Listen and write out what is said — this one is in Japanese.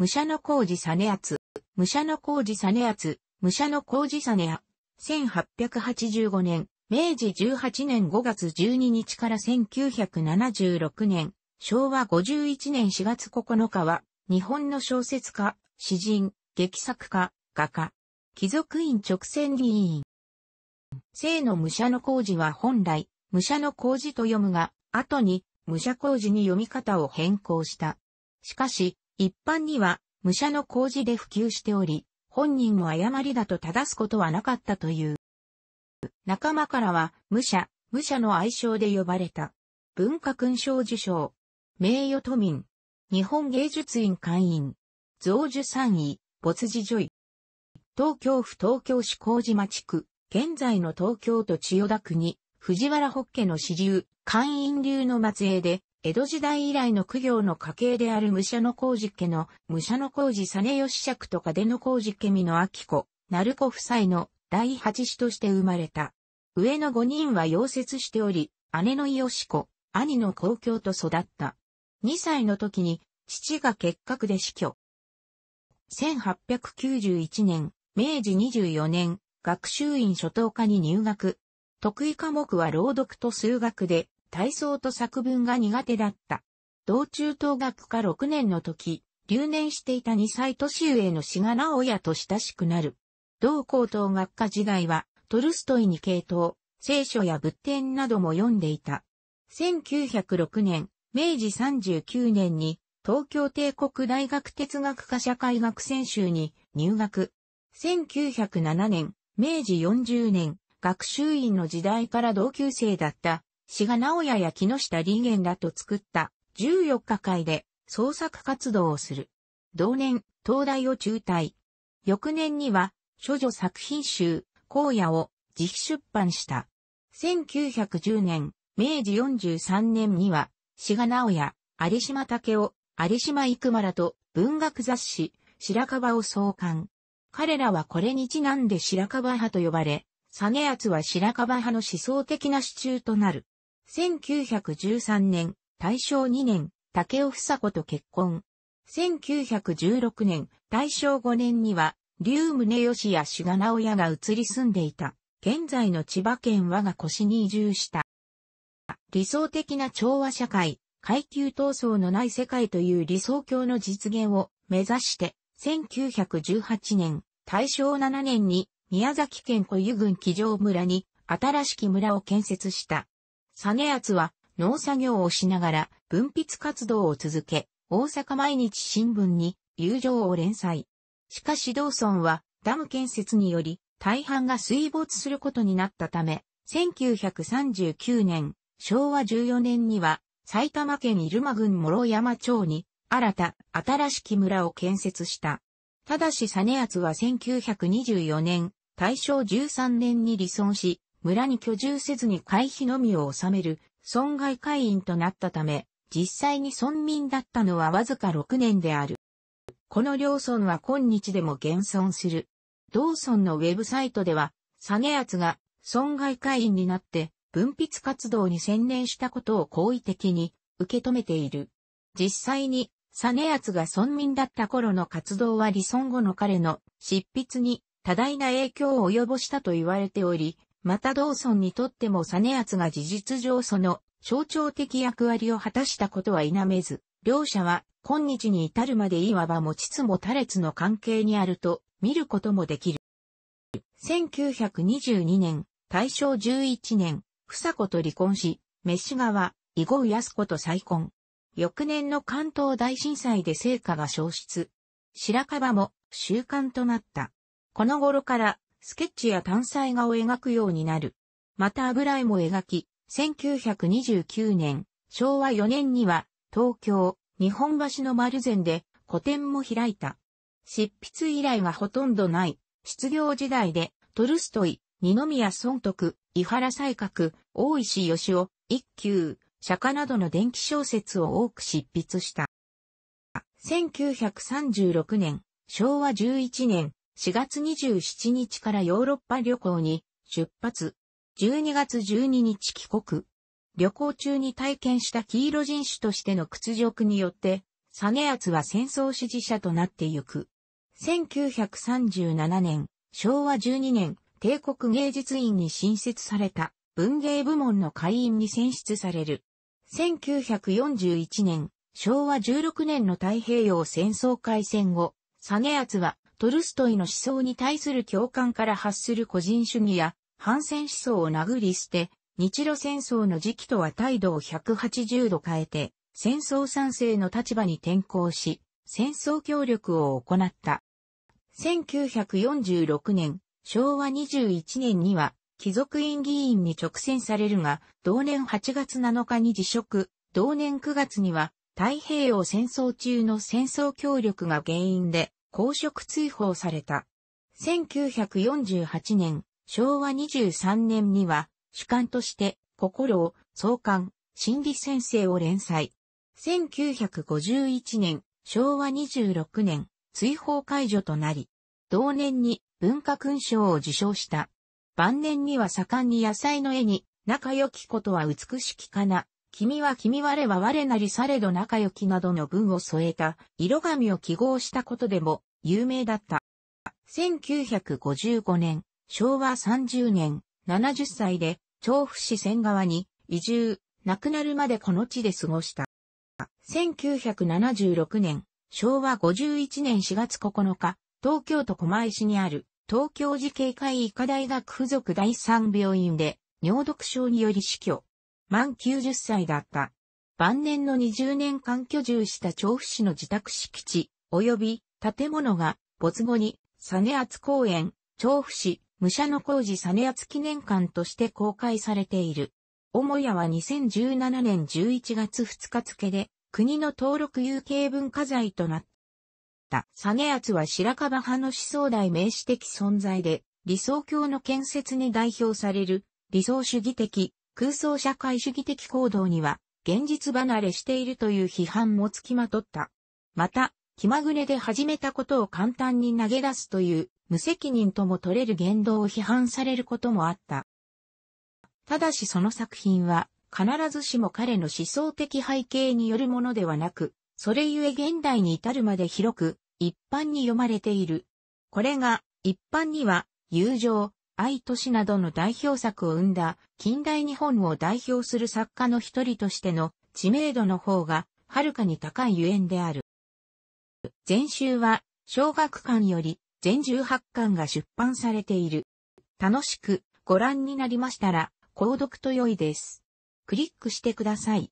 武者の工事実厚、武者の工事実厚、武者の工事実や、1885年、明治18年5月12日から1976年、昭和51年4月9日は、日本の小説家、詩人、劇作家、画家、貴族院直線議員。生の武者の工事は本来、武者の工事と読むが、後に、武者工事に読み方を変更した。しかし、一般には、武者の工事で普及しており、本人も誤りだと正すことはなかったという。仲間からは、武者、武者の愛称で呼ばれた。文化勲章受章。名誉都民。日本芸術院会員。増樹三位、没事女医。東京府東京市麹町区、現在の東京都千代田区に、藤原北家の支流、会員流の末裔で、江戸時代以来の苦行の家系である武者の工事家の、武者の工事実義尺とか出の工事家美の秋子、鳴子夫妻の第八子として生まれた。上の五人は溶接しており、姉の伊し子、兄の公共と育った。二歳の時に、父が結核で死去。1891年、明治24年、学習院初等科に入学。得意科目は朗読と数学で、体操と作文が苦手だった。道中等学科6年の時、留年していた2歳年上の志賀直也と親しくなる。同高等学科時代は、トルストイに系統、聖書や仏典なども読んでいた。1906年、明治39年に、東京帝国大学哲学科社会学専修に入学。1907年、明治40年、学習院の時代から同級生だった志賀直也や木下理玄らと作った14日会で創作活動をする。同年、東大を中退。翌年には、諸女作品集、荒野を自費出版した。1910年、明治43年には、志賀直也、有島武夫、有島幾馬らと文学雑誌、白樺を創刊。彼らはこれにちなんで白樺派と呼ばれ、アツは白樺派の思想的な支柱となる。1913年、大正2年、竹尾房子と結婚。1916年、大正5年には、竜宗義や志賀直哉が移り住んでいた、現在の千葉県我が越に移住した。理想的な調和社会、階級闘争のない世界という理想郷の実現を目指して、1918年、大正7年に宮崎県小湯郡木城村に新しき村を建設した。実ツは農作業をしながら文筆活動を続け、大阪毎日新聞に友情を連載。しかし道村はダム建設により大半が水没することになったため、1939年、昭和14年には埼玉県入間郡諸山町に新た、新しき村を建設した。ただし実ツは1924年、大正13年に離村し、村に居住せずに会費のみを収める損害会員となったため、実際に村民だったのはわずか6年である。この両村は今日でも現存する。同村のウェブサイトでは、サネアツが損害会員になって分泌活動に専念したことを好意的に受け止めている。実際に、サネアツが村民だった頃の活動は離村後の彼の執筆に多大な影響を及ぼしたと言われており、また同村にとっても実ツが事実上その象徴的役割を果たしたことは否めず、両者は今日に至るまでいわば持ちつ持たれつの関係にあると見ることもできる。1922年、大正11年、房子と離婚し、飯川、伊郷安子と再婚。翌年の関東大震災で成果が消失。白樺も習慣となった。この頃からスケッチや単細画を描くようになる。また油絵も描き、1929年、昭和4年には、東京、日本橋の丸善で、個展も開いた。執筆依頼がほとんどない、失業時代で、トルストイ、二宮尊徳、伊原西閣、大石義雄、一休、釈迦などの電気小説を多く執筆した。1936年、昭和11年、4月27日からヨーロッパ旅行に出発。12月12日帰国。旅行中に体験した黄色人種としての屈辱によって、サネアツは戦争支持者となってゆく。1937年、昭和12年、帝国芸術院に新設された文芸部門の会員に選出される。1941年、昭和16年の太平洋戦争開戦後、サネアツはトルストイの思想に対する共感から発する個人主義や反戦思想を殴り捨て、日露戦争の時期とは態度を180度変えて、戦争賛成の立場に転向し、戦争協力を行った。1946年、昭和21年には、貴族院議員に直選されるが、同年8月7日に辞職、同年9月には、太平洋戦争中の戦争協力が原因で、公職追放された。1948年、昭和23年には、主観として、心を、創刊、心理先生を連載。1951年、昭和26年、追放解除となり、同年に文化勲章を受章した。晩年には盛んに野菜の絵に、仲良きことは美しきかな、君は君我は我なりされど仲良きなどの文を添えた、色紙を記号したことでも有名だった。1955年、昭和30年、70歳で、調布市仙川に移住、亡くなるまでこの地で過ごした。1976年、昭和51年4月9日、東京都狛江市にある東京慈恵会医科大学附属第三病院で尿毒症により死去。満90歳だった。晩年の20年間居住した調布市の自宅敷地、及び建物が没後に、ア厚公園、調布市、武者の工事ア厚記念館として公開されている。母屋は2017年11月2日付で、国の登録有形文化財となった。ア厚は白樺派の思想代名詞的存在で、理想郷の建設に代表される、理想主義的、空想社会主義的行動には、現実離れしているという批判もつきまとった。また、気まぐれで始めたことを簡単に投げ出すという、無責任とも取れる言動を批判されることもあった。ただしその作品は、必ずしも彼の思想的背景によるものではなく、それゆえ現代に至るまで広く、一般に読まれている。これが、一般には、友情、愛都市などの代表作を生んだ近代日本を代表する作家の一人としての知名度の方がはるかに高いゆえんである。前週は小学館より全18巻が出版されている。楽しくご覧になりましたら購読と良いです。クリックしてください。